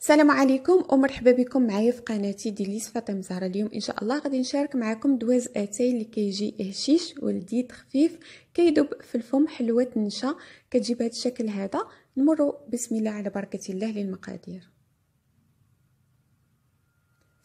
السلام عليكم ومرحبا بكم معايا في قناتي ديليس فاطمه زهره اليوم ان شاء الله غادي نشارك معكم دواز اتاي اللي كيجي هشيش ولذيذ خفيف كيدوب في الفم حلوه النشا كتجي بهذا الشكل هذا نمروا بسم الله على بركه الله للمقادير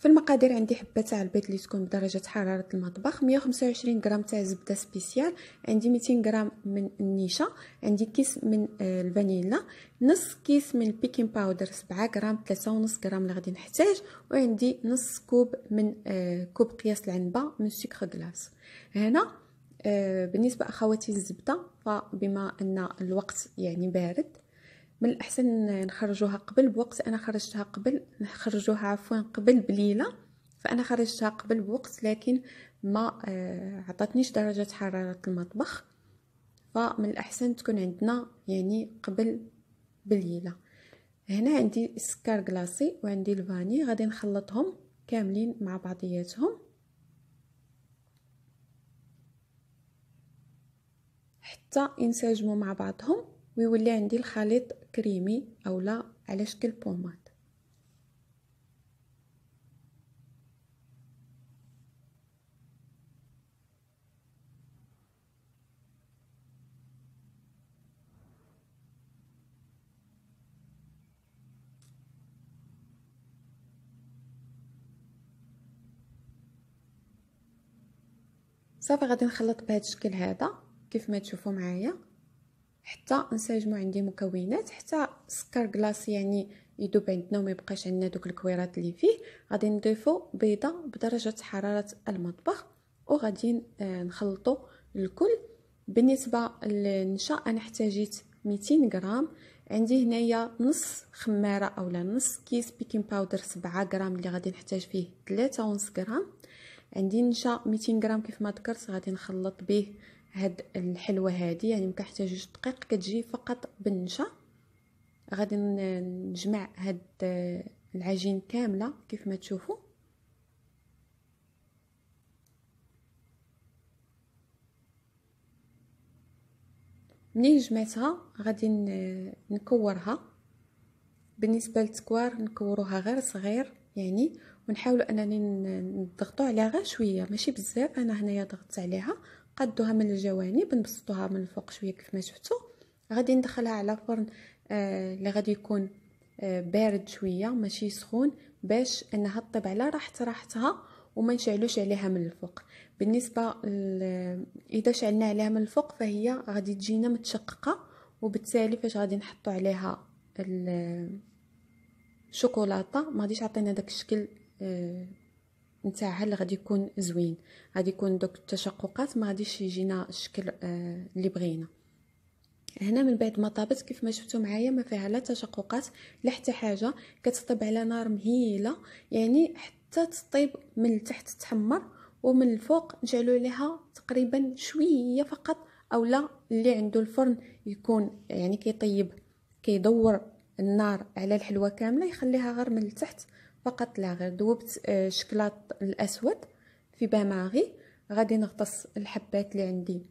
في المقادير عندي حبه تاع البيض اللي تكون بدرجه حراره المطبخ 125 غرام تاع زبده سبيسيال عندي 200 غرام من النيشة عندي كيس من آه، الفانيلا نص كيس من البيكين باودر 7 غرام 3.5 غرام اللي غادي نحتاج وعندي نص كوب من آه، كوب قياس العنبه من سكر غلاس هنا آه، بالنسبه اخواتي الزبده فبما ان الوقت يعني بارد من الاحسن نخرجوها قبل بوقت انا خرجتها قبل نخرجوها عفوا قبل بليله فانا خرجتها قبل بوقت لكن ما آه، عطاتنيش درجه حراره المطبخ فمن الاحسن تكون عندنا يعني قبل بليله هنا عندي السكر كلاصي وعندي الفاني غادي نخلطهم كاملين مع بعضياتهم حتى ينسجموا مع بعضهم ويولي عندي الخليط كريمي اولا على شكل بومات صافي غادي نخلط بهذا الشكل هذا كيف ما تشوفوا معايا حتى نسجمو عندي مكونات حتى سكر كلاص يعني يذوب عندنا وما يبقاش عندنا دوك الكويرات اللي فيه غادي نضيفو بيضه بدرجه حراره المطبخ وغادي آه، نخلطو الكل بالنسبه للنشا انا احتاجيت 200 غرام عندي هنايا نص خماره اولا نص كيس بيكين باودر 7 غرام اللي غادي نحتاج فيه 3 ونص غرام عندي نشا 200 غرام كيف ما ذكرت غادي نخلط به هاد الحلوه هادي يعني مكنحتاج جوج دقيق كتجي فقط بالنشا غادي نجمع هاد العجين كامله كيف ما تشوفوا منين جمعتها غادي نكورها بالنسبه للتكوار نكوروها غير صغير يعني ونحاولوا انني نضغطوا عليها غير شويه ماشي بزاف انا هنايا ضغطت عليها قدوها من الجوانب نبسطوها من الفوق شويه كيف ما شفتوا غادي ندخلها على فرن آه، اللي آه غادي يكون آه بارد شويه ماشي سخون باش انها طيب على راحت راحتها وما نشعلوش عليها من الفوق بالنسبه اذا شعلنا عليها من الفوق فهي غادي تجينا متشققه وبالتالي فاش غادي نحطو عليها الشوكولاته آه، ما غاديش عطينا داك الشكل آه نتاعها اللي غادي يكون زوين غادي يكون دوك التشققات ما غاديش يجينا الشكل آه، اللي بغينا هنا من بعد ما طابت كيف ما شفتوا معايا ما فيها لا تشققات لا حتى حاجه كتطيب على نار مهيله يعني حتى تطيب من التحت تحمر ومن الفوق نجعلوا لها تقريبا شويه فقط او لا اللي عنده الفرن يكون يعني كيطيب كيدور النار على الحلوه كامله يخليها غير من التحت فقط لا غير ذوبت الشكلاط آه، الاسود في بماغي غادي نغطس الحبات اللي عندي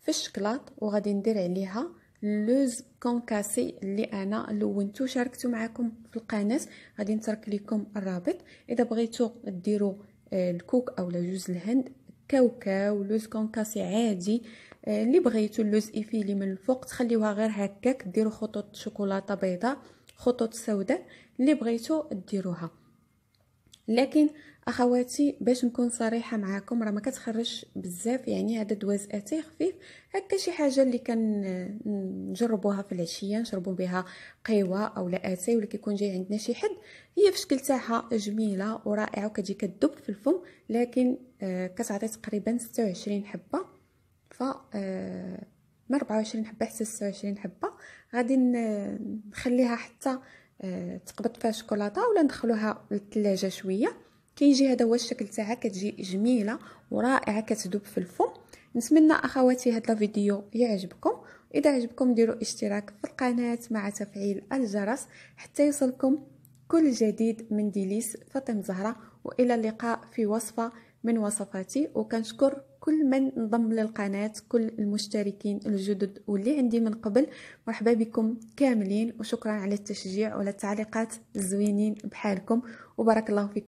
في الشكلاط وغادي ندير عليها اللوز كونكاسي اللي انا لونتو شاركته معكم في القناه غادي نترك لكم الرابط اذا بغيتو ديروا آه، الكوك اولا جوز الهند كاوكاو لوز كونكاسي عادي آه، اللي بغيتو اللوز ايفيلي من الفوق تخليوها غير هكاك ديروا خطوط شوكولاته بيضاء خطوط سوداء اللي بغيتو ديروها لكن اخواتي باش نكون صريحه معاكم راه ما كتخرجش بزاف يعني هذا اتاي خفيف هكا شي حاجه اللي كنجربوها في العشيه نشربوا بها قهوه او لا اتاي ولا كيكون جاي عندنا شي حد هي في شكل تاعها جميله ورائعه وكتجي كتذوب في الفم لكن آه، كتعطي تقريبا 26 حبه ف آه، من 24 حبه حتى 26 حبه غادي نخليها حتى تقبض فيها الشوكولاته ولا ندخلوها للثلاجه شويه كيجي هذا هو الشكل تاعها كتجي جميله ورائعه كتذوب في الفم نتمنى اخواتي هذا الفيديو يعجبكم اذا عجبكم ديروا اشتراك في القناه مع تفعيل الجرس حتى يصلكم كل جديد من ديليس فاطمه زهره والى اللقاء في وصفه من وصفاتي وكنشكر كل من انضم للقناة كل المشتركين الجدد واللي عندي من قبل مرحبا بكم كاملين وشكرا على التشجيع وعلى التعليقات الزوينين بحالكم وبارك الله فيكم